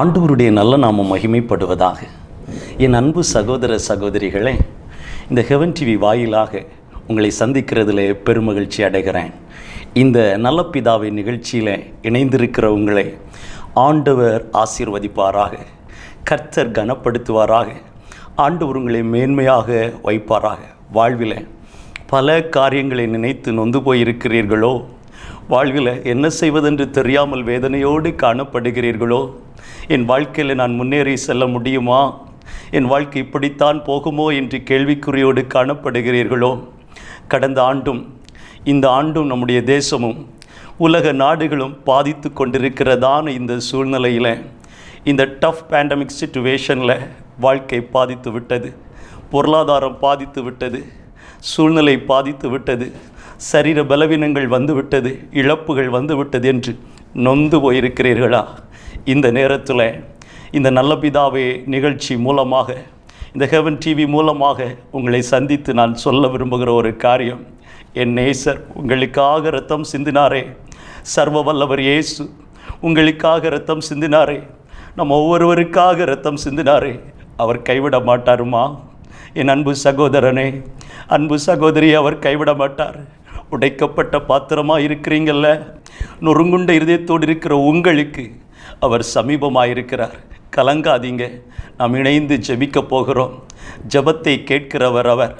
ஆண்டவருடைய நல்ல நாம மகிமைப்படுவதாக என் அன்பு சகோதர சகோதரிகளே இந்த ஹெவன் டிவி வாயிலாக உங்களை சந்திக்கிறதுல பெருமகிழ்ச்சி அடைகிறேன் இந்த நல்ல பிதாவின் நிகழ்ச்சியில் இணைந்திருக்கிற உங்களை ஆண்டவர் ஆசீர்வதிப்பாராக கர்த்தர் கனப்படுத்துவாராக ஆண்டவர் உங்களை மேன்மையாக வைப்பாராக வாழ்வில் பல காரியங்களை நினைத்து நொந்து போயிருக்கிறீர்களோ வாழ்வில் என்ன செய்வதென்று தெரியாமல் வேதனையோடு காணப்படுகிறீர்களோ என் வாழ்க்கையில் நான் முன்னேறி செல்ல முடியுமா என் வாழ்க்கை இப்படித்தான் போகுமோ என்று கேள்விக்குறியோடு காணப்படுகிறீர்களோ கடந்த ஆண்டும் இந்த ஆண்டும் நம்முடைய தேசமும் உலக நாடுகளும் பாதித்து கொண்டிருக்கிறதான இந்த சூழ்நிலையில் இந்த டஃப் பேண்டமிக் சுச்சுவேஷனில் வாழ்க்கை பாதித்து விட்டது பொருளாதாரம் பாதித்து விட்டது சூழ்நிலை பாதித்து விட்டது சரீர பலவீனங்கள் வந்துவிட்டது இழப்புகள் வந்துவிட்டது என்று நொந்து போயிருக்கிறீர்களா இந்த நேரத்தில் இந்த நல்ல பிதாவே நிகழ்ச்சி மூலமாக இந்த ஹெவன் டிவி மூலமாக உங்களை சந்தித்து நான் சொல்ல விரும்புகிற ஒரு காரியம் என் நேசர் உங்களுக்காக ரத்தம் சிந்தினாரே சர்வ வல்லவர் இயேசு உங்களுக்காக ரத்தம் சிந்தினாரே நம்ம ஒவ்வொருவருக்காக ரத்தம் சிந்தினாரே அவர் கைவிட மாட்டாருமா என் அன்பு சகோதரனே அன்பு சகோதரியை அவர் கைவிட மாட்டார் உடைக்கப்பட்ட பாத்திரமாக இருக்கிறீங்கள நொறுங்குண்ட இருதயத்தோடு இருக்கிற உங்களுக்கு அவர் சமீபமாயிருக்கிறார் கலங்காதீங்க நாம் இணைந்து ஜெபிக்க போகிறோம் ஜபத்தை கேட்கிறவர் அவர்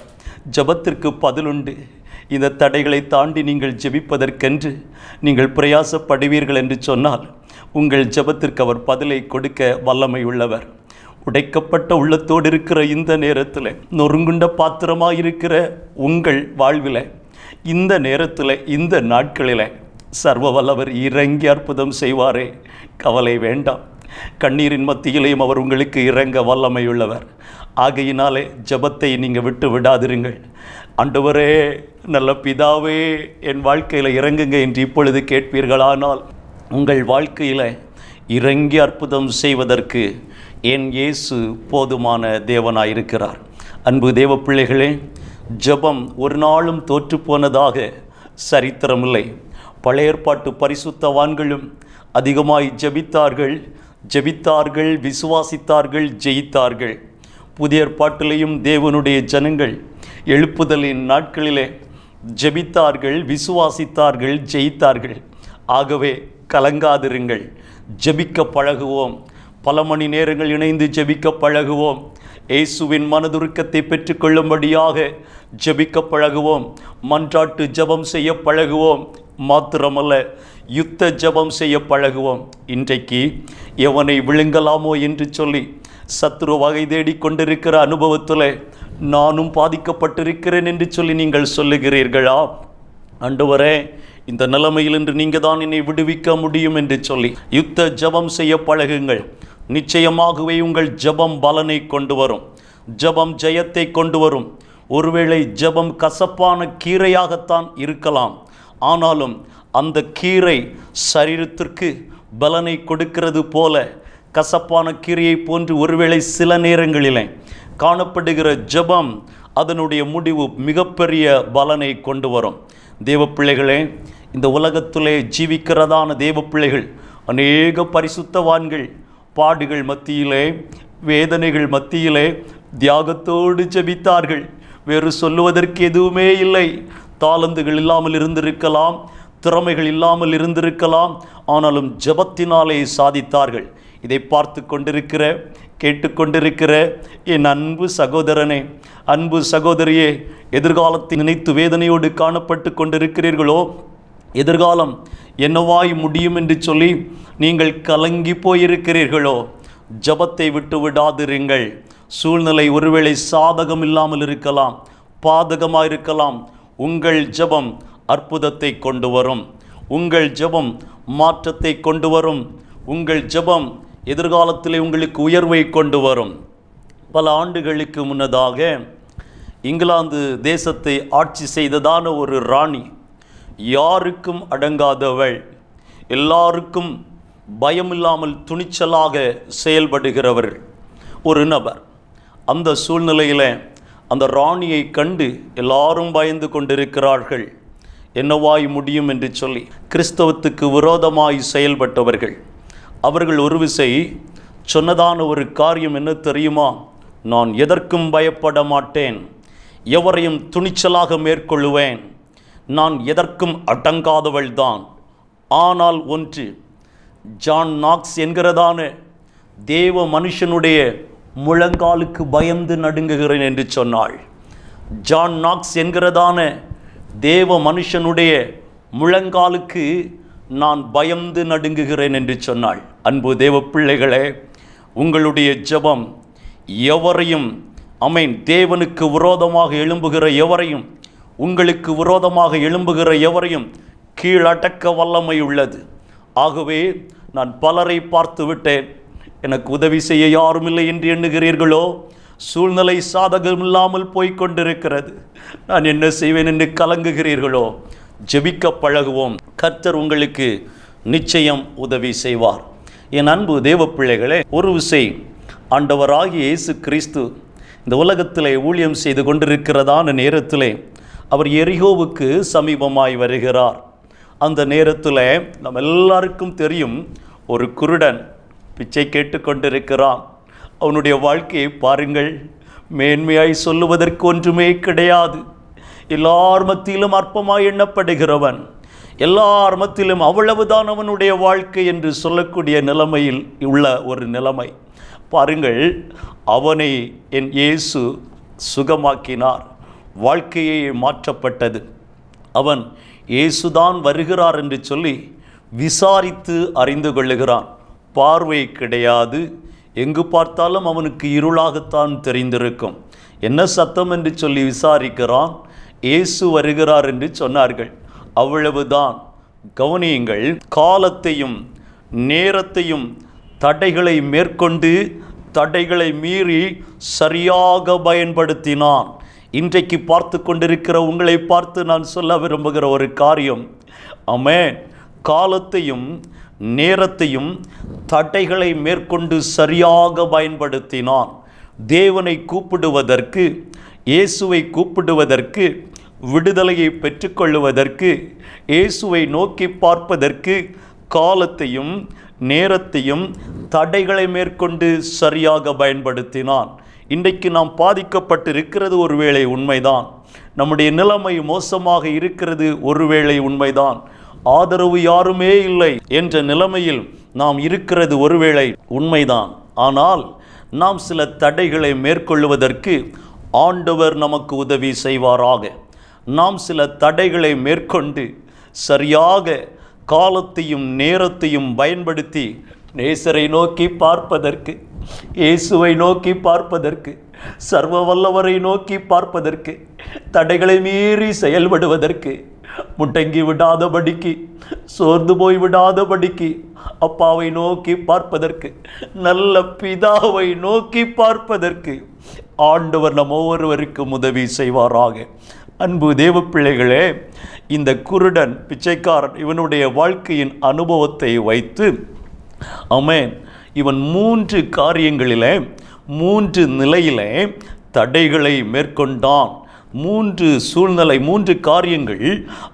ஜபத்திற்கு பதிலுண்டு இந்த தடைகளை தாண்டி நீங்கள் ஜெபிப்பதற்கென்று நீங்கள் பிரயாசப்படுவீர்கள் என்று சொன்னால் உங்கள் ஜபத்திற்கு அவர் பதிலை கொடுக்க வல்லமை உள்ளவர் உடைக்கப்பட்ட உள்ளத்தோடு இருக்கிற இந்த நேரத்தில் நொறுங்குண்ட பாத்திரமாக இருக்கிற உங்கள் வாழ்வில் இந்த நேரத்தில் இந்த நாட்களில் சர்வ வல்லவர் இறங்கி அற்புதம் செய்வாரே கவலை வேண்டாம் கண்ணீரின் மத்தியிலேயும் அவர் உங்களுக்கு இறங்க வல்லமையுள்ளவர் ஆகையினாலே ஜபத்தை நீங்கள் விட்டு விடாதிருங்கள் அண்டவரே நல்ல பிதாவே என் வாழ்க்கையில் இறங்குங்க என்று இப்பொழுது கேட்பீர்களானால் உங்கள் வாழ்க்கையில் இறங்கி அற்புதம் செய்வதற்கு என் இயேசு போதுமான தேவனாயிருக்கிறார் அன்பு தேவ பிள்ளைகளே ஜபம் ஒரு நாளும் தோற்றுப்போனதாக சரித்திரமில்லை பழைய ஏற்பாட்டு பரிசுத்தவான்களும் அதிகமாய் ஜபித்தார்கள் ஜபித்தார்கள் விசுவாசித்தார்கள் ஜெயித்தார்கள் புதிய ஏற்பாட்டிலேயும் தேவனுடைய ஜனங்கள் எழுப்புதலின் நாட்களிலே ஜபித்தார்கள் விசுவாசித்தார்கள் ஜெயித்தார்கள் ஆகவே கலங்காதிருங்கள் ஜபிக்க பழகுவோம் பல மணி நேரங்கள் இணைந்து ஜபிக்க பழகுவோம் இயேசுவின் மனதுருக்கத்தை பெற்றுக்கொள்ளும்படியாக ஜபிக்க பழகுவோம் மன்றாட்டு ஜபம் செய்ய பழகுவோம் மாத்திரமல்ல யுத்த ஜபம் செய்ய பழகுவோம் இன்றைக்கு எவனை விழுங்கலாமோ என்று சொல்லி சத்ரு வகை தேடி கொண்டிருக்கிற அனுபவத்தில் நானும் பாதிக்கப்பட்டிருக்கிறேன் என்று சொல்லி நீங்கள் சொல்லுகிறீர்களா ஆண்டவரே இந்த நிலைமையில் இன்று நீங்கள் தான் என்னை விடுவிக்க முடியும் என்று சொல்லி யுத்த ஜபம் செய்ய பழகுங்கள் நிச்சயமாகவே உங்கள் ஜபம் பலனை கொண்டு வரும் ஜபம் ஜெயத்தை கொண்டு வரும் ஒருவேளை ஜபம் கசப்பான கீரையாகத்தான் இருக்கலாம் ஆனாலும் அந்த கீரை சரீரத்திற்கு பலனை கொடுக்கிறது போல கசப்பான கீரையை போன்று ஒருவேளை சில நேரங்களிலே காணப்படுகிற ஜபம் அதனுடைய முடிவு மிகப்பெரிய பலனை கொண்டு வரும் தேவ பிள்ளைகளே இந்த உலகத்திலே ஜீவிக்கிறதான தேவ பிள்ளைகள் அநேக பரிசுத்தவான்கள் பாடுகள் மத்தியிலே வேதனைகள் மத்தியிலே தியாகத்தோடு ஜபித்தார்கள் வேறு சொல்லுவதற்கு எதுவுமே இல்லை தாளந்துகள் இல்லாமல் இருந்திருக்கலாம் திறமைகள் இல்லாமல் இருந்திருக்கலாம் ஆனாலும் ஜபத்தினாலே சாதித்தார்கள் இதை பார்த்து கொண்டிருக்கிற கேட்டுக்கொண்டிருக்கிற என் அன்பு சகோதரனே அன்பு சகோதரியே எதிர்காலத்தை நினைத்து வேதனையோடு காணப்பட்டு கொண்டிருக்கிறீர்களோ எதிர்காலம் என்னவாய் முடியும் என்று சொல்லி நீங்கள் கலங்கி போயிருக்கிறீர்களோ ஜபத்தை விட்டு விடாதிருங்கள் சூழ்நிலை ஒருவேளை சாதகம் இல்லாமல் இருக்கலாம் பாதகமாக இருக்கலாம் உங்கள் ஜபம் அற்புதத்தை கொண்டு வரும் உங்கள் ஜபம் மாற்றத்தை கொண்டு வரும் உங்கள் ஜபம் எதிர்காலத்தில் உங்களுக்கு உயர்வை கொண்டு வரும் பல ஆண்டுகளுக்கு முன்னதாக இங்கிலாந்து தேசத்தை ஆட்சி செய்ததான ஒரு ராணி யாருக்கும் அடங்காதவள் எல்லாருக்கும் பயமில்லாமல் துணிச்சலாக செயல்படுகிறவர் ஒரு நபர் அந்த சூழ்நிலையில் அந்த ராணியை கண்டு எல்லாரும் பயந்து கொண்டிருக்கிறார்கள் என்னவாய் முடியும் என்று சொல்லி கிறிஸ்தவத்துக்கு விரோதமாய் செயல்பட்டவர்கள் அவர்கள் ஒரு விசை சொன்னதான ஒரு காரியம் என்ன தெரியுமா நான் எதற்கும் பயப்பட மாட்டேன் எவரையும் துணிச்சலாக மேற்கொள்ளுவேன் நான் எதற்கும் அடங்காதவள்தான் ஆனால் ஒன்று ஜான் நாக்ஸ் என்கிறதான தேவ மனுஷனுடைய முழங்காலுக்கு பயந்து நடுங்குகிறேன் என்று சொன்னாள் ஜான் நாக்ஸ் என்கிறதான தேவ மனுஷனுடைய முழங்காலுக்கு நான் பயந்து நடுங்குகிறேன் என்று சொன்னாள் அன்பு தேவ பிள்ளைகளே உங்களுடைய ஜபம் எவரையும் அமேன் தேவனுக்கு விரோதமாக எழும்புகிற எவரையும் உங்களுக்கு விரோதமாக எழும்புகிற எவரையும் கீழடக்க வல்லமை உள்ளது ஆகவே நான் பலரை பார்த்து விட்டேன் எனக்கு உதவி செய்ய யாரும் இல்லை என்று எண்ணுகிறீர்களோ சூழ்நிலை சாதகம் இல்லாமல் போய்கொண்டிருக்கிறது நான் என்ன செய்வேன் என்று கலங்குகிறீர்களோ ஜெபிக்க பழகுவோம் கர்த்தர் உங்களுக்கு நிச்சயம் உதவி செய்வார் என் அன்பு தேவ பிள்ளைகளே ஒரு விசை ஆண்டவராகிய இயேசு கிறிஸ்து இந்த உலகத்திலே ஊழியம் செய்து கொண்டிருக்கிறதான நேரத்திலே அவர் எரிகோவுக்கு சமீபமாய் வருகிறார் அந்த நேரத்தில் நம்ம எல்லாருக்கும் தெரியும் ஒரு குருடன் பிச்சை கேட்டுக்கொண்டிருக்கிறான் அவனுடைய வாழ்க்கையை பாருங்கள் மேன்மையாய் சொல்லுவதற்கு ஒன்றுமே கிடையாது எல்லார் மத்தியிலும் அற்பமாய் எண்ணப்படுகிறவன் எல்லார் மத்தியிலும் அவ்வளவுதான் அவனுடைய வாழ்க்கை என்று சொல்லக்கூடிய நிலைமையில் உள்ள ஒரு நிலைமை பாருங்கள் அவனை என் இயேசு சுகமாக்கினார் வாழ்க்கையை மாற்றப்பட்டது அவன் இயேசுதான் வருகிறார் என்று சொல்லி விசாரித்து அறிந்து கொள்ளுகிறான் பார்வை கிடையாது எங்கு பார்த்தாலும் அவனுக்கு இருளாகத்தான் தெரிந்திருக்கும் என்ன சத்தம் என்று சொல்லி விசாரிக்கிறான் இயேசு வருகிறார் என்று சொன்னார்கள் அவ்வளவுதான் கவனியுங்கள் காலத்தையும் நேரத்தையும் தடைகளை மேற்கொண்டு தடைகளை மீறி சரியாக பயன்படுத்தினான் இன்றைக்கு பார்த்து கொண்டிருக்கிற உங்களை பார்த்து நான் சொல்ல விரும்புகிற ஒரு காரியம் அமே காலத்தையும் நேரத்தையும் தடைகளை மேற்கொண்டு சரியாக பயன்படுத்தினான் தேவனை கூப்பிடுவதற்கு இயேசுவை கூப்பிடுவதற்கு விடுதலையை பெற்றுக்கொள்வதற்கு இயேசுவை நோக்கி பார்ப்பதற்கு காலத்தையும் நேரத்தையும் தடைகளை மேற்கொண்டு சரியாக பயன்படுத்தினான் இன்றைக்கு நாம் பாதிக்கப்பட்டு பாதிக்கப்பட்டிருக்கிறது ஒருவேளை உண்மைதான் நம்முடைய நிலைமை மோசமாக இருக்கிறது ஒருவேளை உண்மைதான் ஆதரவு யாருமே இல்லை என்ற நிலைமையில் நாம் இருக்கிறது ஒருவேளை உண்மைதான் ஆனால் நாம் சில தடைகளை மேற்கொள்வதற்கு ஆண்டவர் நமக்கு உதவி செய்வாராக நாம் சில தடைகளை மேற்கொண்டு சரியாக காலத்தையும் நேரத்தையும் பயன்படுத்தி நேசரை நோக்கி பார்ப்பதற்கு இயேசுவை நோக்கி பார்ப்பதற்கு சர்வ வல்லவரை நோக்கி பார்ப்பதற்கு தடைகளை மீறி செயல்படுவதற்கு முட்டங்கி விடாதபடிக்கு சோர்ந்து போய் விடாதபடிக்கு அப்பாவை நோக்கி பார்ப்பதற்கு நல்ல பிதாவை நோக்கி பார்ப்பதற்கு ஆண்டவர் நம் ஒவ்வொருவருக்கும் உதவி செய்வாராக அன்பு தேவ பிள்ளைகளே இந்த குருடன் பிச்சைக்காரன் இவனுடைய வாழ்க்கையின் அனுபவத்தை வைத்து அமேன் இவன் மூன்று காரியங்களில் மூன்று நிலையிலே தடைகளை மேற்கொண்டான் மூன்று சூழ்நிலை மூன்று காரியங்கள்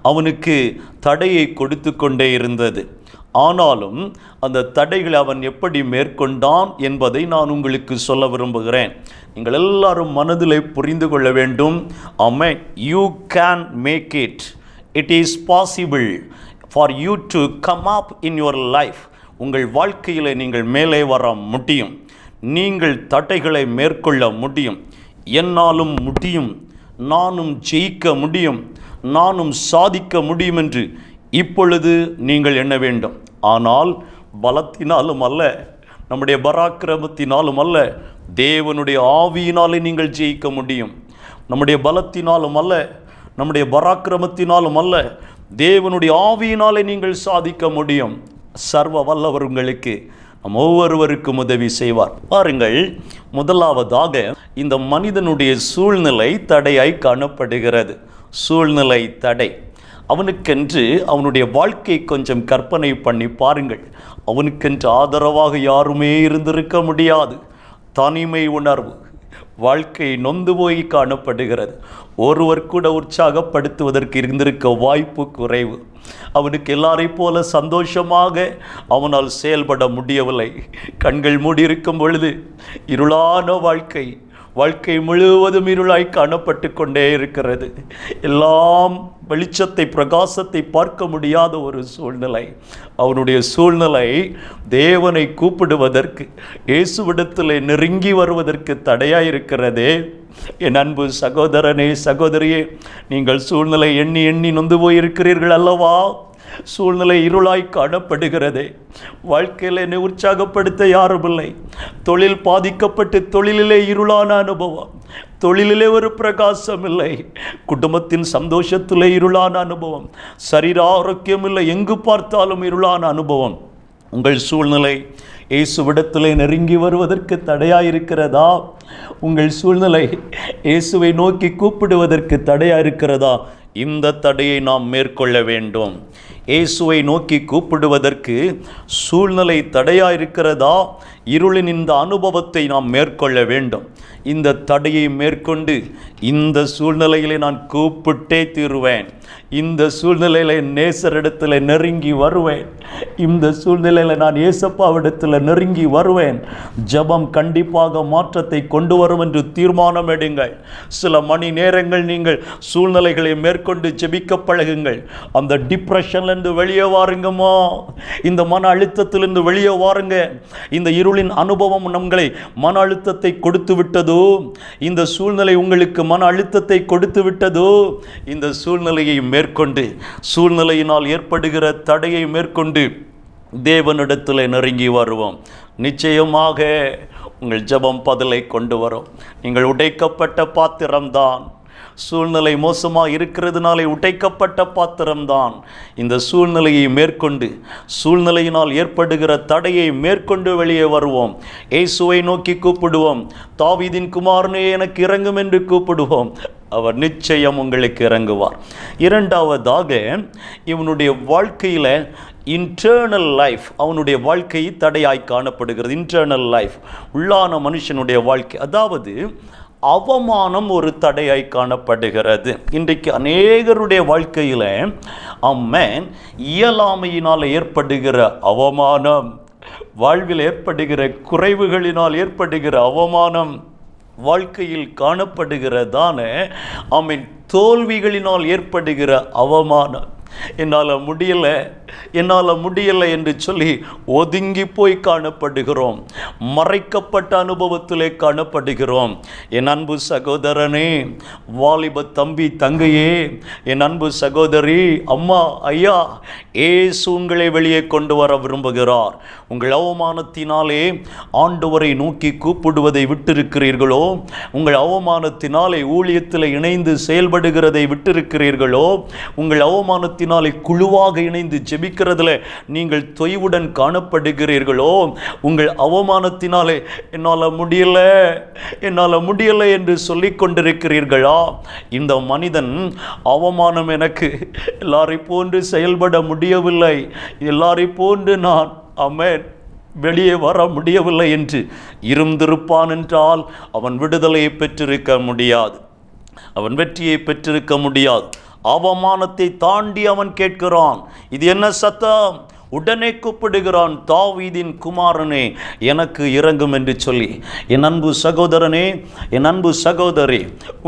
அவனுக்கு தடையை கொடுத்து கொண்டே இருந்தது ஆனாலும் அந்த தடைகளை அவன் எப்படி மேற்கொண்டான் என்பதை நான் உங்களுக்கு சொல்ல விரும்புகிறேன் நீங்கள் எல்லாரும் மனதில் புரிந்து கொள்ள வேண்டும் அமே you can make it it is possible for you to come up in your life உங்கள் வாழ்க்கையில் நீங்கள் மேலே வர முடியும் நீங்கள் தடைகளை மேற்கொள்ள முடியும் என்னாலும் முடியும் நானும் ஜெயிக்க முடியும் நானும் சாதிக்க முடியும் என்று இப்பொழுது நீங்கள் எண்ண வேண்டும் ஆனால் பலத்தினாலும் அல்ல நம்முடைய பராக்கிரமத்தினாலும் அல்ல தேவனுடைய ஆவியினாலே நீங்கள் ஜெயிக்க முடியும் நம்முடைய பலத்தினாலும் அல்ல நம்முடைய பராக்கிரமத்தினாலும் அல்ல தேவனுடைய ஆவியினாலே நீங்கள் சாதிக்க முடியும் சர்வ வல்லவருங்களுக்கு நம் ஒவ்வொருவருக்கும் உதவி செய்வார் பாருங்கள் முதலாவதாக இந்த மனிதனுடைய சூழ்நிலை தடையாய் காணப்படுகிறது சூழ்நிலை தடை அவனுக்கென்று அவனுடைய வாழ்க்கை கொஞ்சம் கற்பனை பண்ணி பாருங்கள் அவனுக்கென்று ஆதரவாக யாருமே இருந்திருக்க முடியாது தனிமை உணர்வு வாழ்க்கை நொந்து போய் காணப்படுகிறது ஒருவர் கூட உற்சாகப்படுத்துவதற்கு இருந்திருக்க வாய்ப்பு குறைவு அவனுக்கு எல்லாரை போல சந்தோஷமாக அவனால் செயல்பட முடியவில்லை கண்கள் மூடி இருக்கும் பொழுது இருளான வாழ்க்கை வாழ்க்கை முழுவதும் இருளாய் காணப்பட்டு கொண்டே இருக்கிறது எல்லாம் வெளிச்சத்தை பிரகாசத்தை பார்க்க முடியாத ஒரு சூழ்நிலை அவனுடைய சூழ்நிலை தேவனை கூப்பிடுவதற்கு இயேசுவிடத்தில் நெருங்கி வருவதற்கு தடையாக இருக்கிறதே என் அன்பு சகோதரனே சகோதரியே நீங்கள் சூழ்நிலை எண்ணி எண்ணி நொந்து போயிருக்கிறீர்கள் அல்லவா சூழ்நிலை இருளாய் காணப்படுகிறதே வாழ்க்கையில் என்னை உற்சாகப்படுத்த யாரும் இல்லை தொழில் பாதிக்கப்பட்டு தொழிலிலே இருளான அனுபவம் தொழிலிலே ஒரு பிரகாசம் இல்லை குடும்பத்தின் சந்தோஷத்திலே இருளான அனுபவம் சரீர ஆரோக்கியம் இல்லை எங்கு பார்த்தாலும் இருளான அனுபவம் உங்கள் சூழ்நிலை இயேசுவிடத்திலே நெருங்கி வருவதற்கு தடையாக இருக்கிறதா உங்கள் சூழ்நிலை இயேசுவை நோக்கி கூப்பிடுவதற்கு தடையாக இருக்கிறதா இந்த தடையை நாம் மேற்கொள்ள வேண்டும் இயேசுவை நோக்கி கூப்பிடுவதற்கு சூழ்நிலை தடையாக இருக்கிறதா இருளின் இந்த அனுபவத்தை நாம் மேற்கொள்ள வேண்டும் இந்த தடையை மேற்கொண்டு இந்த சூழ்நிலையிலே நான் கூப்பிட்டே தீருவேன் இந்த சூழ்நிலையில் நேசரிடத்தில் நெருங்கி வருவேன் இந்த சூழ்நிலையில் நான் ஏசப்பாவிடத்தில் நெருங்கி வருவேன் ஜபம் கண்டிப்பாக மாற்றத்தை கொண்டு வரும் என்று தீர்மானம் எடுங்கள் சில மணி நேரங்கள் நீங்கள் சூழ்நிலைகளை மேற்கொண்டு ஜெபிக்க பழகுங்கள் அந்த டிப்ரெஷன்லேருந்து வெளியே வாருங்கம்மா இந்த மன அழுத்தத்திலிருந்து வெளியே வாருங்க இந்த இருள் கடவுளின் அனுபவம் நம்மளை மன அழுத்தத்தை கொடுத்து விட்டதோ இந்த சூழ்நிலை உங்களுக்கு மன அழுத்தத்தை கொடுத்து விட்டதோ இந்த சூழ்நிலையை மேற்கொண்டு சூழ்நிலையினால் ஏற்படுகிற தடையை மேற்கொண்டு தேவனிடத்தில் நெருங்கி வருவோம் நிச்சயமாக உங்கள் ஜபம் பதிலை கொண்டு வரும் நீங்கள் உடைக்கப்பட்ட பாத்திரம்தான் சூழ்நிலை மோசமாக இருக்கிறதுனாலே உடைக்கப்பட்ட பாத்திரம்தான் இந்த சூழ்நிலையை மேற்கொண்டு சூழ்நிலையினால் ஏற்படுகிற தடையை மேற்கொண்டு வெளியே வருவோம் ஏசுவை நோக்கி கூப்பிடுவோம் தாவிதின் குமாரனே எனக்கு இறங்கும் என்று கூப்பிடுவோம் அவர் நிச்சயம் உங்களுக்கு இறங்குவார் இரண்டாவதாக இவனுடைய வாழ்க்கையில் இன்டர்னல் லைஃப் அவனுடைய வாழ்க்கை தடையாய் காணப்படுகிறது இன்டர்னல் லைஃப் உள்ளான மனுஷனுடைய வாழ்க்கை அதாவது அவமானம் ஒரு தடையாய் காணப்படுகிறது இன்றைக்கு அநேகருடைய வாழ்க்கையில் அம்மன் இயலாமையினால் ஏற்படுகிற அவமானம் வாழ்வில் ஏற்படுகிற குறைவுகளினால் ஏற்படுகிற அவமானம் வாழ்க்கையில் காணப்படுகிறதான அம்மின் தோல்விகளினால் ஏற்படுகிற அவமானம் என்னால் முடியலை என்னால் முடியலை என்று சொல்லி ஒதுங்கி போய் காணப்படுகிறோம் மறைக்கப்பட்ட அனுபவத்திலே காணப்படுகிறோம் என் அன்பு சகோதரனே வாலிப தம்பி தங்கையே என் அன்பு சகோதரி அம்மா ஐயா ஏசு உங்களை வெளியே கொண்டு வர விரும்புகிறார் உங்கள் அவமானத்தினாலே ஆண்டவரை நோக்கி கூப்பிடுவதை விட்டிருக்கிறீர்களோ உங்கள் அவமானத்தினாலே ஊழியத்தில் இணைந்து செயல்படுகிறதை விட்டிருக்கிறீர்களோ உங்கள் அவமானத்தை நாமத்தினாலே குழுவாக இணைந்து ஜெபிக்கிறதுல நீங்கள் தொய்வுடன் காணப்படுகிறீர்களோ உங்கள் அவமானத்தினாலே என்னால் முடியல என்னால் முடியலை என்று சொல்லி கொண்டிருக்கிறீர்களா இந்த மனிதன் அவமானம் எனக்கு எல்லாரை போன்று செயல்பட முடியவில்லை எல்லாரை போன்று நான் அமேன் வெளியே வர முடியவில்லை என்று இருந்திருப்பான் என்றால் அவன் விடுதலையை பெற்றிருக்க முடியாது அவன் வெற்றியை பெற்றிருக்க முடியாது அவமானத்தை தாண்டி அவன் கேட்கிறான் இது என்ன சத்தம் உடனே கூப்பிடுகிறான் தாவீதின் குமாரனே எனக்கு இறங்கும் என்று சொல்லி என் அன்பு சகோதரனே என் அன்பு சகோதரி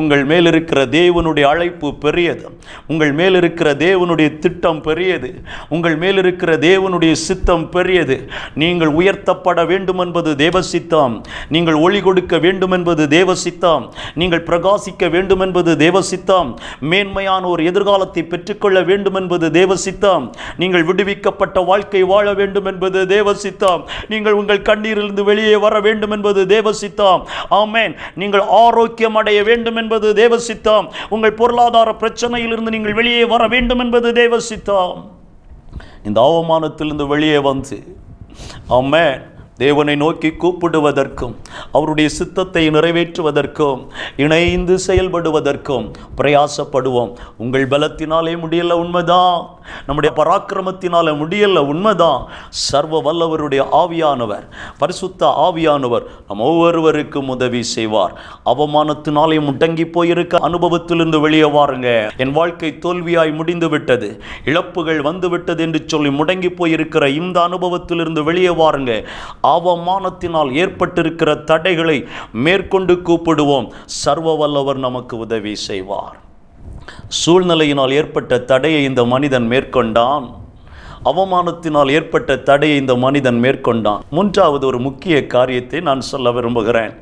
உங்கள் மேலிருக்கிற தேவனுடைய அழைப்பு பெரியது உங்கள் மேலிருக்கிற தேவனுடைய திட்டம் பெரியது உங்கள் மேலிருக்கிற தேவனுடைய சித்தம் பெரியது நீங்கள் உயர்த்தப்பட வேண்டும் என்பது தேவசித்தம் நீங்கள் ஒளி கொடுக்க வேண்டும் என்பது தேவசித்தம் நீங்கள் பிரகாசிக்க வேண்டும் என்பது தேவசித்தம் மேன்மையான ஒரு எதிர்காலத்தை பெற்றுக்கொள்ள வேண்டும் என்பது தேவசித்தம் நீங்கள் விடுவிக்கப்பட்ட வாழ்க்கை வாழ வேண்டும் என்பது தேவ சித்தம் நீங்கள் உங்கள் கண்ணீரிலிருந்து வெளியே வர வேண்டும் என்பது தேவ சித்தம் ஆமேன் நீங்கள் ஆரோக்கியம் அடைய வேண்டும் என்பது தேவ சித்தம் உங்கள் பொருளாதார பிரச்சனையிலிருந்து நீங்கள் வெளியே வர வேண்டும் என்பது தேவ சித்தம் இந்த அவமானத்திலிருந்து வெளியே வந்து ஆமேன் தேவனை நோக்கி கூப்பிடுவதற்கும் அவருடைய சித்தத்தை நிறைவேற்றுவதற்கும் இணைந்து செயல்படுவதற்கும் பிரயாசப்படுவோம் உங்கள் பலத்தினாலே முடியல உண்மைதான் நம்முடைய பராக்கிரமத்தினாலே முடியல உண்மைதான் சர்வ வல்லவருடைய ஆவியானவர் பரிசுத்த ஆவியானவர் நம் ஒவ்வொருவருக்கும் உதவி செய்வார் அவமானத்தினாலே முட்டங்கி போயிருக்க அனுபவத்திலிருந்து வெளியே வாருங்க என் வாழ்க்கை தோல்வியாய் முடிந்து விட்டது இழப்புகள் வந்துவிட்டது என்று சொல்லி முடங்கி போயிருக்கிற இந்த அனுபவத்திலிருந்து வெளியே வாருங்க அவமானத்தினால் ஏற்பட்டிருக்கிற தடைகளை மேற்கொண்டு கூப்பிடுவோம் சர்வ வல்லவர் நமக்கு உதவி செய்வார் சூழ்நிலையினால் ஏற்பட்ட தடையை இந்த மனிதன் மேற்கொண்டான் அவமானத்தினால் ஏற்பட்ட தடையை இந்த மனிதன் மேற்கொண்டான் மூன்றாவது ஒரு முக்கிய காரியத்தை நான் சொல்ல விரும்புகிறேன்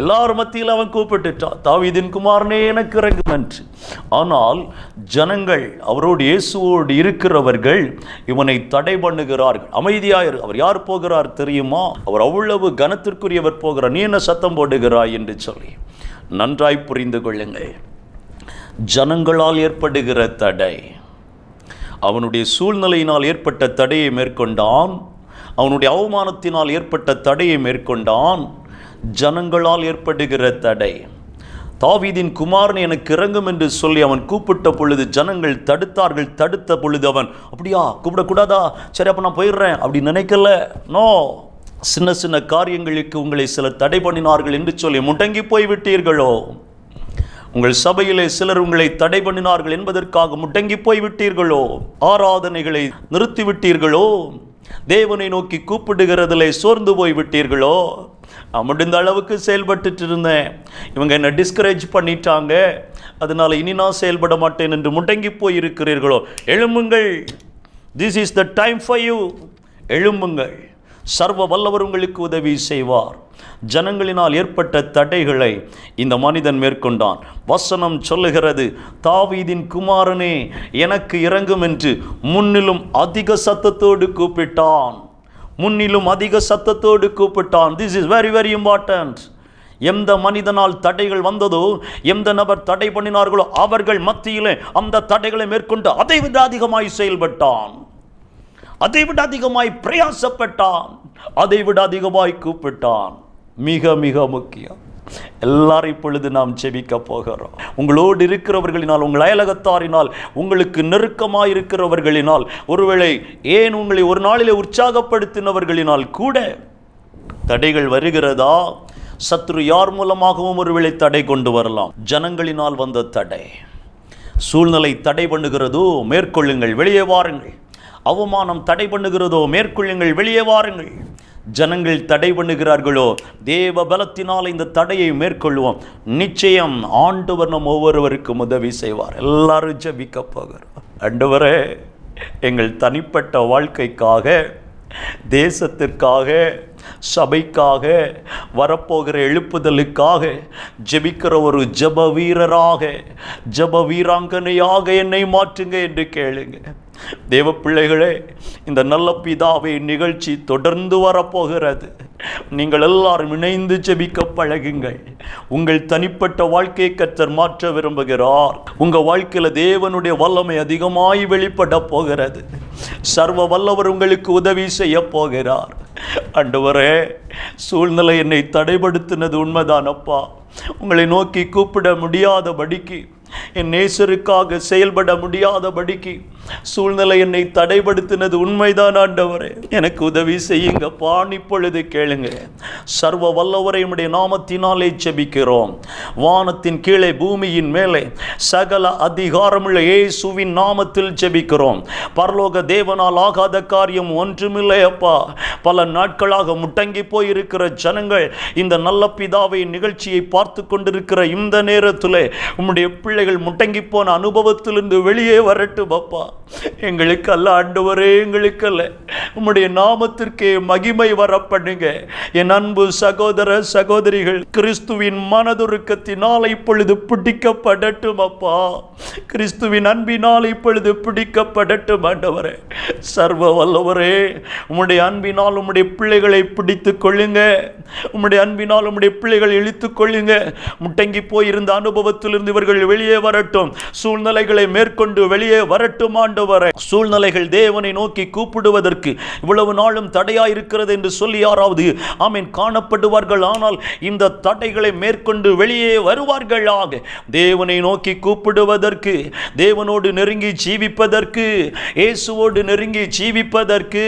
எல்லார் மத்தியில் அவன் கூப்பிட்டுட்டான் தாவிதின் குமாரனே எனக்கு இறங்கும் என்று ஆனால் ஜனங்கள் அவரோடு இயேசுவோடு இருக்கிறவர்கள் இவனை தடை பண்ணுகிறார்கள் அமைதியாயிரு அவர் யார் போகிறார் தெரியுமா அவர் அவ்வளவு கனத்திற்குரியவர் போகிறார் நீ என்ன சத்தம் போடுகிறாய் என்று சொல்லி நன்றாய் புரிந்து கொள்ளுங்கள் ஜனங்களால் ஏற்படுகிற தடை அவனுடைய சூழ்நிலையினால் ஏற்பட்ட தடையை மேற்கொண்டான் அவனுடைய அவமானத்தினால் ஏற்பட்ட தடையை மேற்கொண்டான் ஜனங்களால் ஏற்படுகிற தடை தாவீதின் குமாரன் எனக்கு இறங்கும் என்று சொல்லி அவன் கூப்பிட்ட பொழுது ஜனங்கள் தடுத்தார்கள் தடுத்த பொழுது அவன் அப்படியா கூப்பிடக்கூடாதா சரி அப்போ நான் போயிடுறேன் அப்படி நினைக்கல நோ சின்ன சின்ன காரியங்களுக்கு உங்களை சிலர் தடை பண்ணினார்கள் என்று சொல்லி முடங்கி போய்விட்டீர்களோ உங்கள் சபையிலே சிலர் உங்களை தடை பண்ணினார்கள் என்பதற்காக முடங்கி போய்விட்டீர்களோ ஆராதனைகளை நிறுத்திவிட்டீர்களோ தேவனை நோக்கி கூப்பிடுகிறதிலே சோர்ந்து போய்விட்டீர்களோ முடிந்த அளவுக்கு செயல்பட்டுட்டு இருந்தேன் இவங்க என்னை டிஸ்கரேஜ் பண்ணிட்டாங்க அதனால் இனி நான் செயல்பட மாட்டேன் என்று முடங்கி போயிருக்கிறீர்களோ எழும்புங்கள் this is the time for you எழும்புங்கள் சர்வ வல்லவர் உங்களுக்கு உதவி செய்வார் ஜனங்களினால் ஏற்பட்ட தடைகளை இந்த மனிதன் மேற்கொண்டான் வசனம் சொல்லுகிறது தாவீதின் குமாரனே எனக்கு இறங்கும் என்று முன்னிலும் அதிக சத்தத்தோடு கூப்பிட்டான் முன்னிலும் அதிக சத்தத்தோடு கூப்பிட்டான் this is very very important எந்த மனிதனால் தடைகள் வந்ததோ எந்த நபர் தடை பண்ணினார்களோ அவர்கள் மத்தியிலே அந்த தடைகளை மேற்கொண்டு அதை விட அதிகமாய் செயல்பட்டான் அதை விட அதிகமாய் பிரயாசப்பட்டான் அதை விட அதிகமாய் கூப்பிட்டான் மிக மிக முக்கியம் எல்லாரும் இப்பொழுது நாம் செபிக்க போகிறோம் உங்களோடு இருக்கிறவர்களினால் உங்கள் அயலகத்தாரினால் உங்களுக்கு நெருக்கமாக இருக்கிறவர்களினால் ஒருவேளை ஏன் உங்களை ஒரு நாளிலே உற்சாகப்படுத்தினவர்களினால் கூட தடைகள் வருகிறதா சத்ரு யார் மூலமாகவும் ஒருவேளை தடை கொண்டு வரலாம் ஜனங்களினால் வந்த தடை சூழ்நிலை தடை பண்ணுகிறதோ மேற்கொள்ளுங்கள் வெளியே வாருங்கள் அவமானம் தடை பண்ணுகிறதோ மேற்கொள்ளுங்கள் வெளியே வாருங்கள் ஜனங்கள் தடை பண்ணுகிறார்களோ தேவ பலத்தினால் இந்த தடையை மேற்கொள்வோம் நிச்சயம் ஆண்டவர் நம் ஒவ்வொருவருக்கும் உதவி செய்வார் எல்லாரும் ஜபிக்க போகிறோம் அண்டவரே எங்கள் தனிப்பட்ட வாழ்க்கைக்காக தேசத்திற்காக சபைக்காக வரப்போகிற எழுப்புதலுக்காக ஜெபிக்கிற ஒரு ஜப வீரராக ஜப வீராங்கனையாக என்னை மாற்றுங்க என்று கேளுங்க தேவ பிள்ளைகளே இந்த நல்ல பிதாவை நிகழ்ச்சி தொடர்ந்து வரப்போகிறது நீங்கள் எல்லாரும் இணைந்து ஜெபிக்க பழகுங்கள் உங்கள் தனிப்பட்ட வாழ்க்கை கற்றர் மாற்ற விரும்புகிறார் உங்கள் வாழ்க்கையில் தேவனுடைய வல்லமை அதிகமாய் வெளிப்பட போகிறது சர்வ வல்லவர் உங்களுக்கு உதவி செய்ய போகிறார் அண்டவரே சூழ்நிலை என்னை தடைப்படுத்தினது உண்மைதான் அப்பா உங்களை நோக்கி கூப்பிட முடியாதபடிக்கு என் நேசருக்காக செயல்பட முடியாதபடிக்கு சூழ்நிலை என்னை தடைப்படுத்தினது உண்மைதான் ஆண்டவரே எனக்கு உதவி செய்யுங்க பான் இப்பொழுது கேளுங்க சர்வ வல்லவரையுடைய நாமத்தினாலே செபிக்கிறோம் வானத்தின் கீழே பூமியின் மேலே சகல அதிகாரமுள்ள இயேசுவின் நாமத்தில் செபிக்கிறோம் பரலோக தேவனால் ஆகாத காரியம் ஒன்றுமில்லை அப்பா பல நாட்களாக முட்டங்கி போயிருக்கிற ஜனங்கள் இந்த நல்ல பிதாவை நிகழ்ச்சியை பார்த்து கொண்டிருக்கிற இந்த நேரத்தில் உம்முடைய பிள்ளைகள் முட்டங்கி போன அனுபவத்திலிருந்து வெளியே வரட்டும் அப்பா எங்களுக்கு அல்ல ஆண்டவரே எங்களுக்கு அல்ல உம்முடைய நாமத்திற்கு மகிமை வரப்படுங்க என் அன்பு சகோதர சகோதரிகள் கிறிஸ்துவின் மனதுருக்கத்தினால் இப்பொழுது பிடிக்கப்படட்டும் அப்பா கிறிஸ்துவின் அன்பினால் இப்பொழுது பிடிக்கப்படட்டும் ஆண்டவரே சர்வ வல்லவரே உம்முடைய அன்பினால் உம்முடைய பிள்ளைகளை பிடித்து கொள்ளுங்க உம்முடைய அன்பினால் உம்முடைய பிள்ளைகளை இழுத்து கொள்ளுங்க முட்டங்கி போயிருந்த அனுபவத்திலிருந்து இவர்கள் வெளியே வரட்டும் சூழ்நிலைகளை மேற்கொண்டு வெளியே வரட்டுமா ஆண்டவரை சூழ்நிலைகள் தேவனை நோக்கி கூப்பிடுவதற்கு இவ்வளவு நாளும் தடையா இருக்கிறது என்று சொல்லி யாராவது ஆமீன் காணப்படுவார்கள் ஆனால் இந்த தடைகளை மேற்கொண்டு வெளியே வருவார்கள் ஆக தேவனை நோக்கி கூப்பிடுவதற்கு தேவனோடு நெருங்கி ஜீவிப்பதற்கு இயேசுவோடு நெருங்கி ஜீவிப்பதற்கு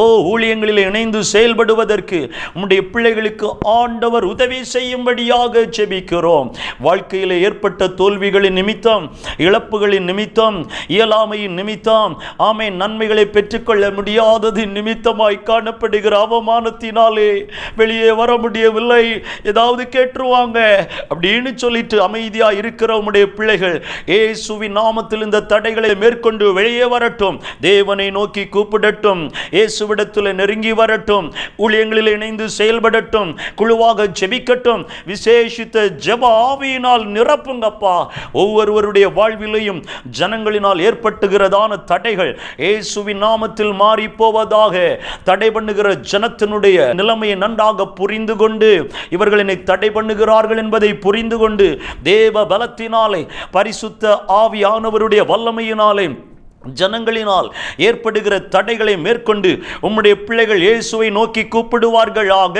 ஓ ஊழியங்களில் இணைந்து செயல்படுவதற்கு நம்முடைய பிள்ளைகளுக்கு ஆண்டவர் உதவி செய்யும்படியாக செபிக்கிறோம் வாழ்க்கையில் ஏற்பட்ட தோல்விகளின் நிமித்தம் இழப்புகளின் நிமித்தம் இயலாமையின் பாவத்தின் நிமித்தம் ஆமை நன்மைகளை பெற்றுக்கொள்ள முடியாதது நிமித்தமாய் காணப்படுகிற அவமானத்தினாலே வெளியே வர முடியவில்லை ஏதாவது கேட்டுருவாங்க அப்படின்னு சொல்லிட்டு அமைதியாக இருக்கிறவனுடைய பிள்ளைகள் ஏசுவின் நாமத்தில் இந்த தடைகளை மேற்கொண்டு வெளியே வரட்டும் தேவனை நோக்கி கூப்பிடட்டும் இயேசுவிடத்தில் நெருங்கி வரட்டும் ஊழியங்களில் இணைந்து செயல்படட்டும் குழுவாக ஜெபிக்கட்டும் விசேஷித்த ஆவியினால் நிரப்புங்கப்பா ஒவ்வொருவருடைய வாழ்விலையும் ஜனங்களினால் ஏற்பட்டுகிற பண்ணுகிறதான தடைகள் இயேசுவின் நாமத்தில் மாறி போவதாக தடை பண்ணுகிற ஜனத்தினுடைய நிலைமையை நன்றாக புரிந்து கொண்டு இவர்கள் என்னை தடை பண்ணுகிறார்கள் என்பதை புரிந்து கொண்டு தேவ பலத்தினாலே பரிசுத்த ஆவியானவருடைய வல்லமையினாலே ஜனங்களினால் ஏற்படுகிற தடைகளை மேற்கொண்டு உம்முடைய பிள்ளைகள் இயேசுவை நோக்கி கூப்பிடுவார்களாக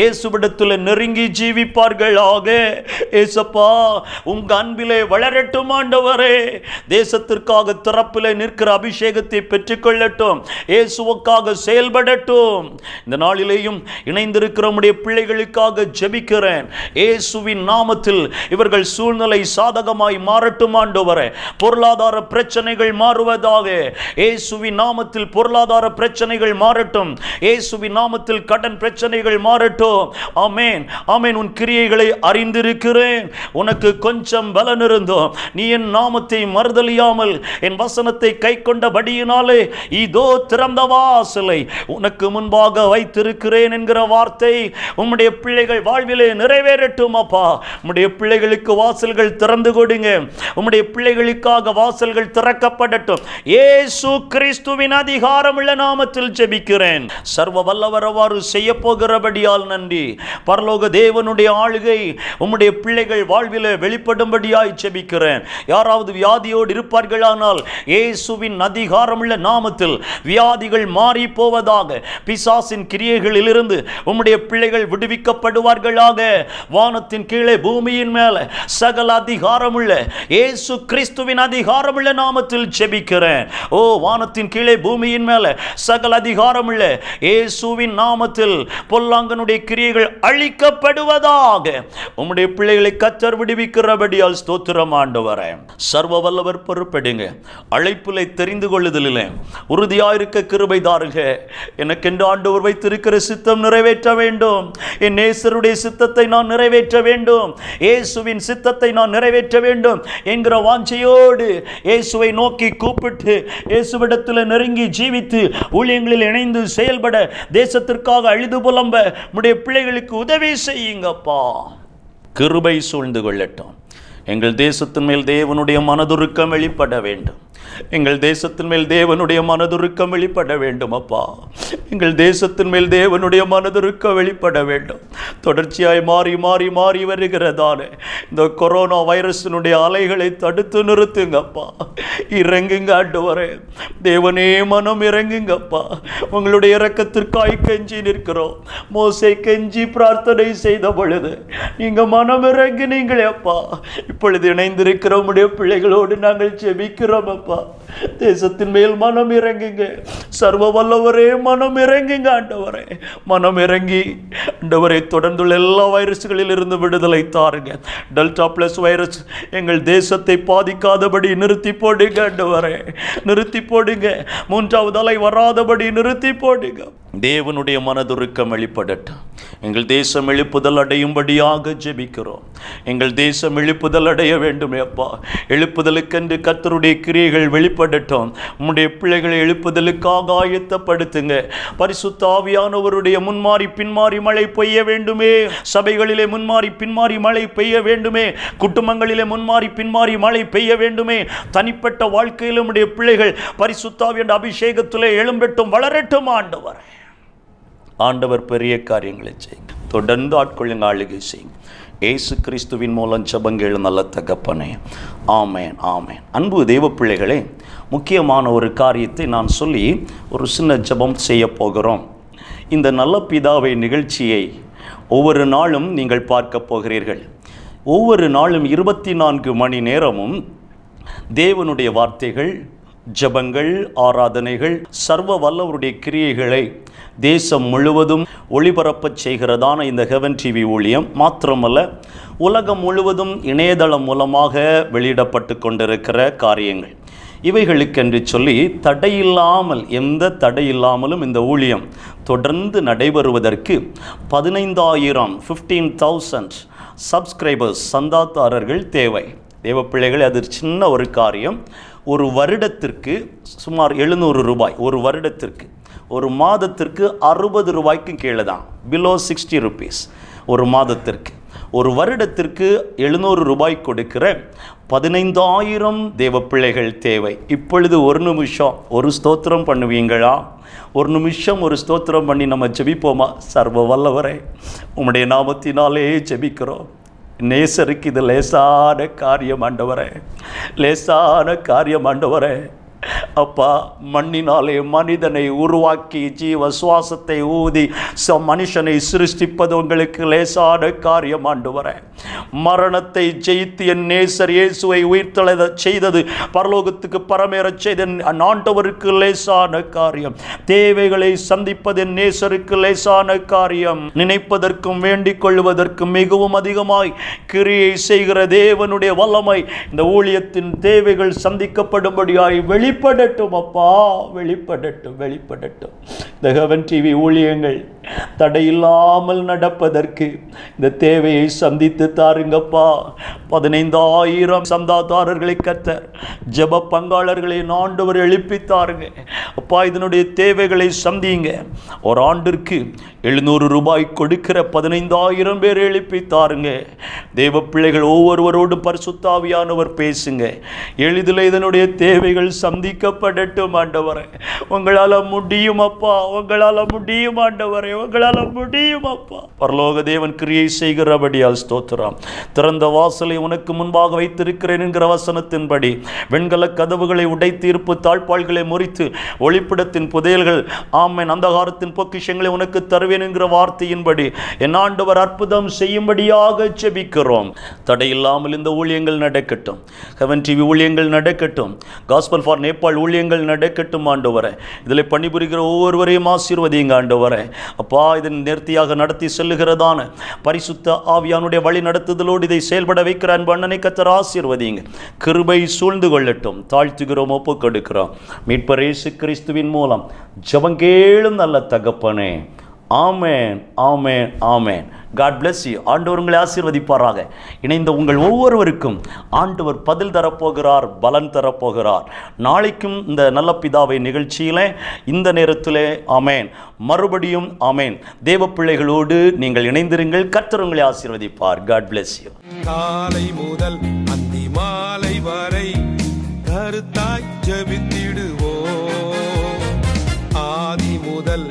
இயேசுவிடத்தில் நெருங்கி ஜீவிப்பார்களாக ஏசப்பா உங்க அன்பிலே வளரட்டும் ஆண்டவரே தேசத்திற்காக திறப்பிலே நிற்கிற அபிஷேகத்தை பெற்றுக்கொள்ளட்டும் இயேசுவுக்காக செயல்படட்டும் இந்த நாளிலேயும் இணைந்திருக்கிற உடைய பிள்ளைகளுக்காக ஜெபிக்கிறேன் இயேசுவின் நாமத்தில் இவர்கள் சூழ்நிலை சாதகமாய் மாறட்டும் ஆண்டவரே பொருளாதார பிரச்சனைகள் மாறுவ மாறுவதாக ஏசுவி நாமத்தில் பொருளாதார பிரச்சனைகள் மாறட்டும் ஏசுவி நாமத்தில் கடன் பிரச்சனைகள் மாறட்டும் ஆமேன் ஆமேன் உன் கிரியைகளை அறிந்திருக்கிறேன் உனக்கு கொஞ்சம் பலன் இருந்தோம் நீ என் நாமத்தை மறுதலியாமல் என் வசனத்தை கை கொண்டபடியினாலே இதோ திறந்த வாசலை உனக்கு முன்பாக வைத்திருக்கிறேன் என்கிற வார்த்தை உம்முடைய பிள்ளைகள் வாழ்விலே நிறைவேறட்டும் அப்பா உம்முடைய பிள்ளைகளுக்கு வாசல்கள் திறந்து கொடுங்க உம்முடைய பிள்ளைகளுக்காக வாசல்கள் திறக்கப்படட்டும் ஏசு கிறிஸ்துவின் அதிகாரமுள்ள நாமத்தில் ஜெபிக்கிறேன் சர்வ வல்லவரவாறு செய்ய போகிறபடியால் நன்றி பரலோக தேவனுடைய ஆளுகை உம்முடைய பிள்ளைகள் வாழ்வில் வெளிப்படும்படியாய் ஜெபிக்கிறேன் யாராவது வியாதியோடு இருப்பார்களானால் இயேசுவின் உள்ள நாமத்தில் வியாதிகள் மாறி போவதாக பிசாசின் கிரியைகளில் இருந்து உம்முடைய பிள்ளைகள் விடுவிக்கப்படுவார்களாக வானத்தின் கீழே பூமியின் மேல சகல அதிகாரம் உள்ள இயேசு கிறிஸ்துவின் அதிகாரம் உள்ள நாமத்தில் ஜெபிக்கிறேன் இருக்கிறேன் ஓ வானத்தின் கீழே பூமியின் மேல சகல அதிகாரம் இல்லை ஏசுவின் நாமத்தில் பொல்லாங்கனுடைய கிரியைகள் அழிக்கப்படுவதாக உம்முடைய பிள்ளைகளை கத்தர் விடுவிக்கிறபடியால் ஸ்தோத்திரம் ஆண்டவரே சர்வ வல்லவர் பொறுப்பெடுங்க அழைப்பிலை தெரிந்து கொள்ளுதலில் உறுதியாயிருக்க கிருபை தாருங்க எனக்கென்று ஆண்டவர் வைத்திருக்கிற சித்தம் நிறைவேற்ற வேண்டும் என் நேசருடைய சித்தத்தை நான் நிறைவேற்ற வேண்டும் இயேசுவின் சித்தத்தை நான் நிறைவேற்ற வேண்டும் என்கிற வாஞ்சையோடு இயேசுவை நோக்கி கூப்பிடு கூப்பிட்டு இயேசுவிடத்தில் நெருங்கி ஜீவித்து ஊழியங்களில் இணைந்து செயல்பட தேசத்திற்காக அழுது புலம்ப நம்முடைய பிள்ளைகளுக்கு உதவி செய்யுங்கப்பா கிருபை சூழ்ந்து கொள்ளட்டும் எங்கள் தேசத்தின் மேல் தேவனுடைய மனதுருக்கம் வெளிப்பட வேண்டும் எங்கள் தேசத்தின் மேல் தேவனுடைய மனதுருக்கம் வெளிப்பட வேண்டும் அப்பா எங்கள் தேசத்தின் மேல் தேவனுடைய மனதுருக்கம் வெளிப்பட வேண்டும் தொடர்ச்சியாய் மாறி மாறி மாறி வருகிறதானே இந்த கொரோனா வைரஸினுடைய அலைகளை தடுத்து நிறுத்துங்கப்பா இறங்குங்க ஆண்டவரே தேவனே மனம் இறங்குங்கப்பா உங்களுடைய இறக்கத்திற்காய் கெஞ்சி நிற்கிறோம் மோசை கெஞ்சி பிரார்த்தனை செய்த பொழுது நீங்கள் மனம் இறங்கினீங்களே அப்பா இப்பொழுது இணைந்திருக்கிற உடைய பிள்ளைகளோடு நாங்கள் செபிக்கிறோம் அப்பா தேசத்தின் மேல் மனம் இறங்குங்க சர்வ வல்லவரே மனம் இறங்குங்க ஆண்டவரே மனம் இறங்கி ஆண்டவரை தொடர்ந்துள்ள எல்லா வைரஸ்களில் இருந்து விடுதலை தாருங்க டெல்டா பிளஸ் வைரஸ் எங்கள் தேசத்தை பாதிக்காதபடி நிறுத்தி போடுங்க ஆண்டவரே நிறுத்தி போடுங்க மூன்றாவது அலை வராதபடி நிறுத்தி போடுங்க தேவனுடைய மனதுருக்கம் வெளிப்படட்டும் எங்கள் தேசம் எழுப்புதல் அடையும்படியாக ஜெபிக்கிறோம் எங்கள் தேசம் எழுப்புதல் அடைய வேண்டுமே அப்பா எழுப்புதலுக்கென்று கத்தருடைய கிரியைகள் வெளிப்படட்டும் உம்முடைய பிள்ளைகளை எழுப்புதலுக்காக ஆயத்தப்படுத்துங்க பரிசுத்தாவியானவருடைய முன்மாறி பின்மாறி மழை பெய்ய வேண்டுமே சபைகளிலே முன்மாறி பின்மாறி மழை பெய்ய வேண்டுமே குடும்பங்களிலே முன்மாறி பின்மாறி மழை பெய்ய வேண்டுமே தனிப்பட்ட வாழ்க்கையில் உடைய பிள்ளைகள் என்ற அபிஷேகத்திலே எழும்பெட்டும் வளரட்டும் ஆண்டவர் ஆண்டவர் பெரிய காரியங்களை செய்யுங்க தொடர்ந்து ஆட்கொள்ளுங்க ஆளுகை செய்யுங்க ஏசு கிறிஸ்துவின் மூலம் சபங்கேழு நல்ல தகப்பனே ஆமேன் ஆமேன் அன்பு தெய்வ பிள்ளைகளே முக்கியமான ஒரு காரியத்தை நான் சொல்லி ஒரு சின்ன ஜபம் செய்ய போகிறோம் இந்த நல்ல பிதாவை நிகழ்ச்சியை ஒவ்வொரு நாளும் நீங்கள் பார்க்க போகிறீர்கள் ஒவ்வொரு நாளும் இருபத்தி நான்கு மணி நேரமும் தேவனுடைய வார்த்தைகள் ஜபங்கள் ஆராதனைகள் சர்வ வல்லவருடைய கிரியைகளை தேசம் முழுவதும் ஒளிபரப்பச் செய்கிறதான இந்த ஹெவன் டிவி ஊழியம் மாத்திரமல்ல உலகம் முழுவதும் இணையதளம் மூலமாக வெளியிடப்பட்டு கொண்டிருக்கிற காரியங்கள் இவைகளுக்கென்று சொல்லி தடையில்லாமல் எந்த தடையில்லாமலும் இந்த ஊழியம் தொடர்ந்து நடைபெறுவதற்கு பதினைந்தாயிரம் ஃபிஃப்டீன் தௌசண்ட் சப்ஸ்கிரைபர்ஸ் சந்தாதாரர்கள் தேவை தேவ அது சின்ன ஒரு காரியம் ஒரு வருடத்திற்கு சுமார் எழுநூறு ரூபாய் ஒரு வருடத்திற்கு ஒரு மாதத்திற்கு அறுபது ரூபாய்க்கும் கீழே தான் பிலோ சிக்ஸ்டி ருபீஸ் ஒரு மாதத்திற்கு ஒரு வருடத்திற்கு எழுநூறு ரூபாய் கொடுக்கிற பதினைந்தாயிரம் தேவ பிள்ளைகள் தேவை இப்பொழுது ஒரு நிமிஷம் ஒரு ஸ்தோத்திரம் பண்ணுவீங்களா ஒரு நிமிஷம் ஒரு ஸ்தோத்திரம் பண்ணி நம்ம ஜெபிப்போமா சர்வ வல்லவரை உம்முடைய நாமத்தினாலே ஜெபிக்கிறோம் நேசருக்கு இது லேசான காரியம் ஆண்டவரே லேசான காரியம் ஆண்டவரே அப்பா மண்ணினாலே மனிதனை உருவாக்கி ஜீவ சுவாசத்தை ஊதி ச மனுஷனை சிருஷ்டிப்பது உங்களுக்கு லேசான காரியம் ஆண்டு வர மரணத்தை ஜெயித்து என் நேசர் இயேசுவை உயிர்த்தள செய்தது பரலோகத்துக்கு பரமேற செய்த நாண்டவருக்கு லேசான காரியம் தேவைகளை சந்திப்பது என் நேசருக்கு லேசான காரியம் நினைப்பதற்கும் வேண்டிக் கொள்வதற்கும் மிகவும் அதிகமாய் கிரியை செய்கிற தேவனுடைய வல்லமை இந்த ஊழியத்தின் தேவைகள் சந்திக்கப்படும்படியாய் வெளி வெளிப்படட்டும் அப்பா வெளிப்படட்டும் வெளிப்படட்டும் இந்த ஹெவன் டிவி ஊழியங்கள் தடையில்லாமல் நடப்பதற்கு இந்த தேவையை சந்தித்து தாருங்கப்பா பதினைந்தாயிரம் சந்தாதாரர்களை கத்த ஜப பங்காளர்களை ஆண்டவர் எழுப்பி தாருங்க அப்பா இதனுடைய தேவைகளை சந்தியுங்க ஒரு ஆண்டிற்கு எழுநூறு ரூபாய் கொடுக்கிற பதினைந்தாயிரம் பேர் எழுப்பி தாருங்க தேவ பிள்ளைகள் ஒவ்வொருவரோடும் பரிசுத்தாவியானவர் பேசுங்க எளிதில் இதனுடைய தேவைகள் சந்தி துதிக்கப்படட்டும் ஆண்டவரே உங்களால் முடியும் அப்பா உங்களால் முடியும் ஆண்டவரே உங்களால் முடியும் அப்பா பரலோக தேவன் கிரியை செய்கிறபடியால் ஸ்தோத்திரம் திறந்த வாசலை உனக்கு முன்பாக வைத்திருக்கிறேன் என்கிற வசனத்தின்படி வெண்கல கதவுகளை உடைத்தீர்ப்பு தாழ்பாள்களை முறித்து ஒளிப்பிடத்தின் புதையல்கள் ஆமன் அந்தகாரத்தின் பொக்கிஷங்களை உனக்கு தருவேன் என்கிற வார்த்தையின்படி என் ஆண்டவர் அற்புதம் செய்யும்படியாக செபிக்கிறோம் தடையில்லாமல் இந்த ஊழியங்கள் நடக்கட்டும் ஹெவன் டிவி ஊழியங்கள் நடக்கட்டும் காஸ்பல் ஃபார் நேபாள் ஊழியங்கள் நடக்கட்டும் ஆண்டு வர இதில் பணிபுரிகிற ஒவ்வொருவரையும் ஆசீர்வதிங்க ஆண்டு வர அப்பா இதன் நேர்த்தியாக நடத்தி செல்லுகிறதான பரிசுத்த ஆவியானுடைய வழி நடத்துதலோடு இதை செயல்பட வைக்கிற அன்பு அண்ணனை கத்தர் ஆசீர்வதிங்க கிருபை சூழ்ந்து கொள்ளட்டும் தாழ்த்துகிறோம் ஒப்பு மீட்பர் மீட்பரேசு கிறிஸ்துவின் மூலம் ஜபங்கேளும் நல்ல தகப்பனே ஆமேன் ஆமேன் ஆமேன் காட் பிளஸ் யூ ஆண்டவர் உங்களை ஆசீர்வதிப்பாராக இணைந்த உங்கள் ஒவ்வொருவருக்கும் ஆண்டவர் பதில் தரப்போகிறார் பலன் தரப்போகிறார் நாளைக்கும் இந்த நல்ல பிதாவை நிகழ்ச்சியில் இந்த நேரத்தில் ஆமேன் மறுபடியும் ஆமேன் தேவ பிள்ளைகளோடு நீங்கள் இணைந்திருங்கள் கத்தர் உங்களை ஆசீர்வதிப்பார் காட் பிளஸ் யூ காலை முதல் அந்தி மாலை வரை கருத்தாய் ஜபித்திடுவோம் ஆதி முதல்